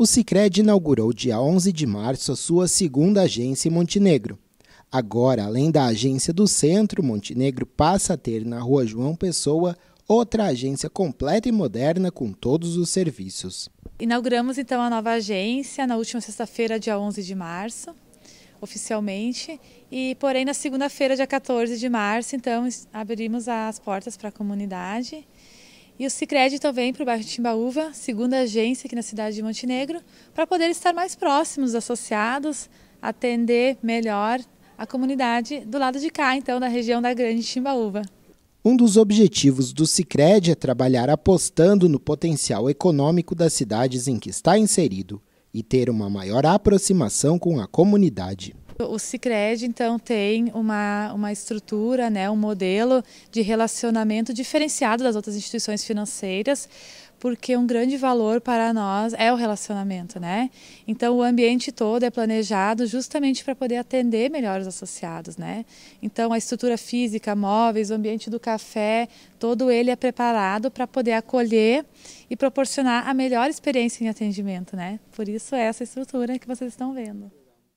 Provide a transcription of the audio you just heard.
O Cicred inaugurou dia 11 de março a sua segunda agência em Montenegro. Agora, além da agência do Centro, Montenegro passa a ter na Rua João Pessoa outra agência completa e moderna com todos os serviços. Inauguramos então a nova agência na última sexta-feira, dia 11 de março, oficialmente, e porém na segunda-feira, dia 14 de março, então abrimos as portas para a comunidade. E o Sicredi também então, para o bairro de Timbaúva, segunda agência aqui na cidade de Montenegro, para poder estar mais próximos associados, atender melhor a comunidade do lado de cá, então, da região da Grande Timbaúva. Um dos objetivos do Sicredi é trabalhar apostando no potencial econômico das cidades em que está inserido e ter uma maior aproximação com a comunidade. O Cicred, então, tem uma, uma estrutura, né, um modelo de relacionamento diferenciado das outras instituições financeiras, porque um grande valor para nós é o relacionamento, né? Então o ambiente todo é planejado justamente para poder atender melhor os associados, né? Então a estrutura física, móveis, o ambiente do café, todo ele é preparado para poder acolher e proporcionar a melhor experiência em atendimento, né? Por isso é essa estrutura que vocês estão vendo.